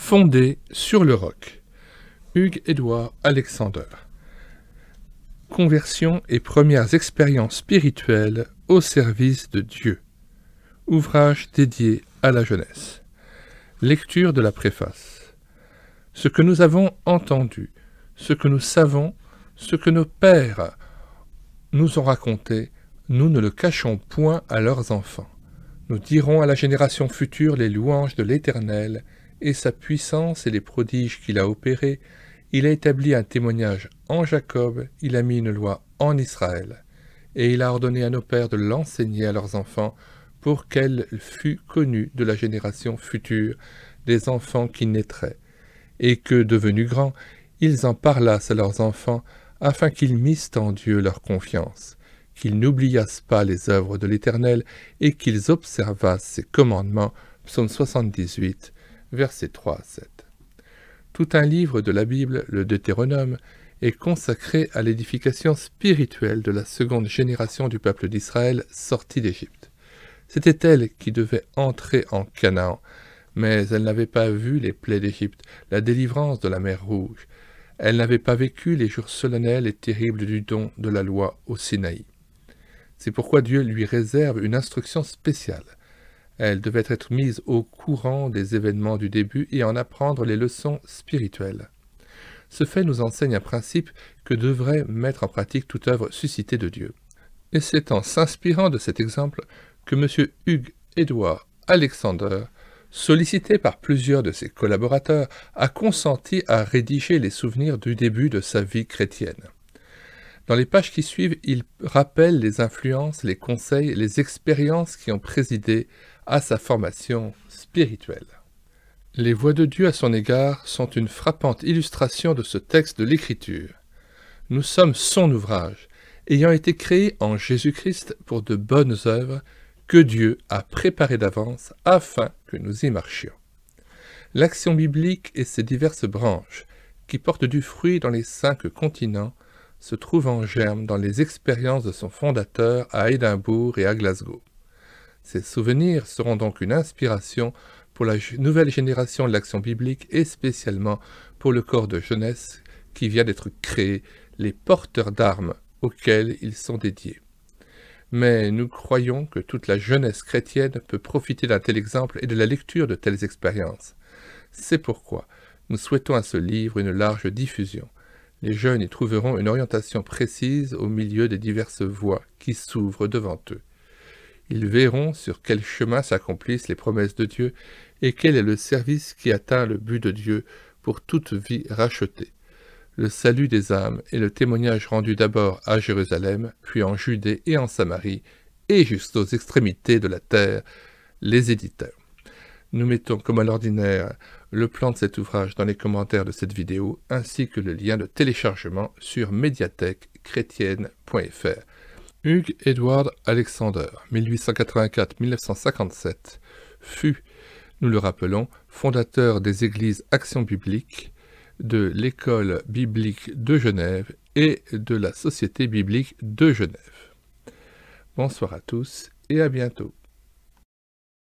« Fondé sur le roc. Hugues-Édouard Alexander. Conversion et premières expériences spirituelles au service de Dieu. Ouvrage dédié à la jeunesse. Lecture de la préface. Ce que nous avons entendu, ce que nous savons, ce que nos pères nous ont raconté, nous ne le cachons point à leurs enfants. Nous dirons à la génération future les louanges de l'Éternel et sa puissance et les prodiges qu'il a opérés, il a établi un témoignage en Jacob, il a mis une loi en Israël, et il a ordonné à nos pères de l'enseigner à leurs enfants pour qu'elle fût connue de la génération future des enfants qui naîtraient, et que, devenus grands, ils en parlassent à leurs enfants afin qu'ils missent en Dieu leur confiance, qu'ils n'oubliassent pas les œuvres de l'Éternel et qu'ils observassent ses commandements. Psaume 78, Verset 3 à 7. Tout un livre de la Bible, le Deutéronome, est consacré à l'édification spirituelle de la seconde génération du peuple d'Israël sorti d'Égypte. C'était elle qui devait entrer en Canaan, mais elle n'avait pas vu les plaies d'Égypte, la délivrance de la mer Rouge. Elle n'avait pas vécu les jours solennels et terribles du don de la loi au Sinaï. C'est pourquoi Dieu lui réserve une instruction spéciale. Elle devait être mise au courant des événements du début et en apprendre les leçons spirituelles. Ce fait nous enseigne un principe que devrait mettre en pratique toute œuvre suscitée de Dieu. Et c'est en s'inspirant de cet exemple que M. Hugues Edouard Alexander, sollicité par plusieurs de ses collaborateurs, a consenti à rédiger les souvenirs du début de sa vie chrétienne. Dans les pages qui suivent, il rappelle les influences, les conseils, les expériences qui ont présidé à sa formation spirituelle. Les voix de Dieu à son égard sont une frappante illustration de ce texte de l'Écriture. Nous sommes son ouvrage, ayant été créés en Jésus-Christ pour de bonnes œuvres que Dieu a préparées d'avance afin que nous y marchions. L'action biblique et ses diverses branches, qui portent du fruit dans les cinq continents, se trouvent en germe dans les expériences de son fondateur à Édimbourg et à Glasgow. Ces souvenirs seront donc une inspiration pour la nouvelle génération de l'action biblique et spécialement pour le corps de jeunesse qui vient d'être créé, les porteurs d'armes auxquels ils sont dédiés. Mais nous croyons que toute la jeunesse chrétienne peut profiter d'un tel exemple et de la lecture de telles expériences. C'est pourquoi nous souhaitons à ce livre une large diffusion. Les jeunes y trouveront une orientation précise au milieu des diverses voies qui s'ouvrent devant eux. Ils verront sur quel chemin s'accomplissent les promesses de Dieu et quel est le service qui atteint le but de Dieu pour toute vie rachetée. Le salut des âmes et le témoignage rendu d'abord à Jérusalem, puis en Judée et en Samarie, et jusqu'aux extrémités de la terre. Les éditeurs. Nous mettons, comme à l'ordinaire, le plan de cet ouvrage dans les commentaires de cette vidéo, ainsi que le lien de téléchargement sur médiathèquechrétienne.fr. Hugues Edward Alexander, 1884-1957, fut, nous le rappelons, fondateur des églises Action biblique, de l'École biblique de Genève et de la Société biblique de Genève. Bonsoir à tous et à bientôt.